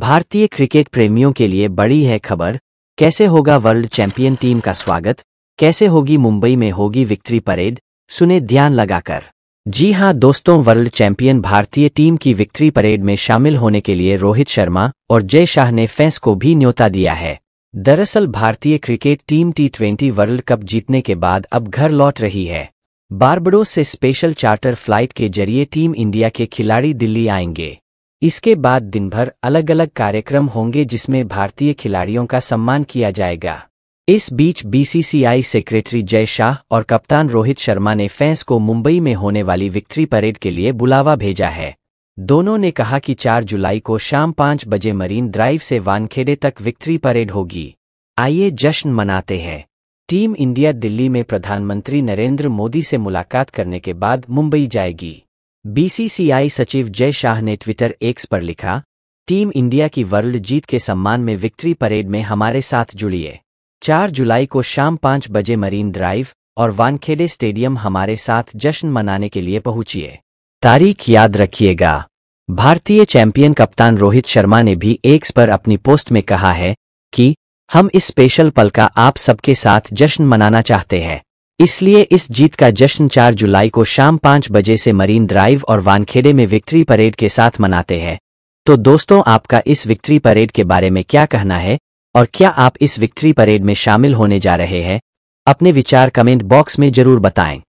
भारतीय क्रिकेट प्रेमियों के लिए बड़ी है खबर कैसे होगा वर्ल्ड चैंपियन टीम का स्वागत कैसे होगी मुंबई में होगी विक्ट्री परेड सुने ध्यान लगाकर जी हां दोस्तों वर्ल्ड चैंपियन भारतीय टीम की विक्ट्री परेड में शामिल होने के लिए रोहित शर्मा और जय शाह ने फैंस को भी न्योता दिया है दरअसल भारतीय cricket team T twenty world cup जीतने के बाद अब घर लौट रही है बारबडोस से स्पेशल चार्टर फ्लाइट के जरिए टीम इंडिया के खिलाड़ी दिल्ली आएंगे इसके बाद दिन भर अलग अलग कार्यक्रम होंगे जिसमें भारतीय खिलाड़ियों का सम्मान किया जाएगा इस बीच बीसीसीआई सेक्रेटरी जय शाह और कप्तान रोहित शर्मा ने फैंस को मुंबई में होने वाली विक्ट्री परेड के लिए बुलावा भेजा है दोनों ने कहा कि 4 जुलाई को शाम पाँच बजे मरीन ड्राइव से वानखेड़े तक विक्ट्री परेड होगी आइए जश्न मनाते हैं टीम इंडिया दिल्ली में प्रधानमंत्री नरेंद्र मोदी से मुलाकात करने के बाद मुंबई जाएगी बीसीसीआई सचिव जय शाह ने ट्विटर एक्स पर लिखा टीम इंडिया की वर्ल्ड जीत के सम्मान में विक्ट्री परेड में हमारे साथ जुड़िए चार जुलाई को शाम पाँच बजे मरीन ड्राइव और वानखेड़े स्टेडियम हमारे साथ जश्न मनाने के लिए पहुंचिए तारीख याद रखिएगा भारतीय चैंपियन कप्तान रोहित शर्मा ने भी एक्स पर अपनी पोस्ट में कहा है कि हम इस स्पेशल पल का आप सबके साथ जश्न मनाना चाहते हैं इसलिए इस जीत का जश्न 4 जुलाई को शाम पांच बजे से मरीन ड्राइव और वानखेड़े में विक्ट्री परेड के साथ मनाते हैं तो दोस्तों आपका इस विक्ट्री परेड के बारे में क्या कहना है और क्या आप इस विक्ट्री परेड में शामिल होने जा रहे हैं अपने विचार कमेंट बॉक्स में जरूर बताएं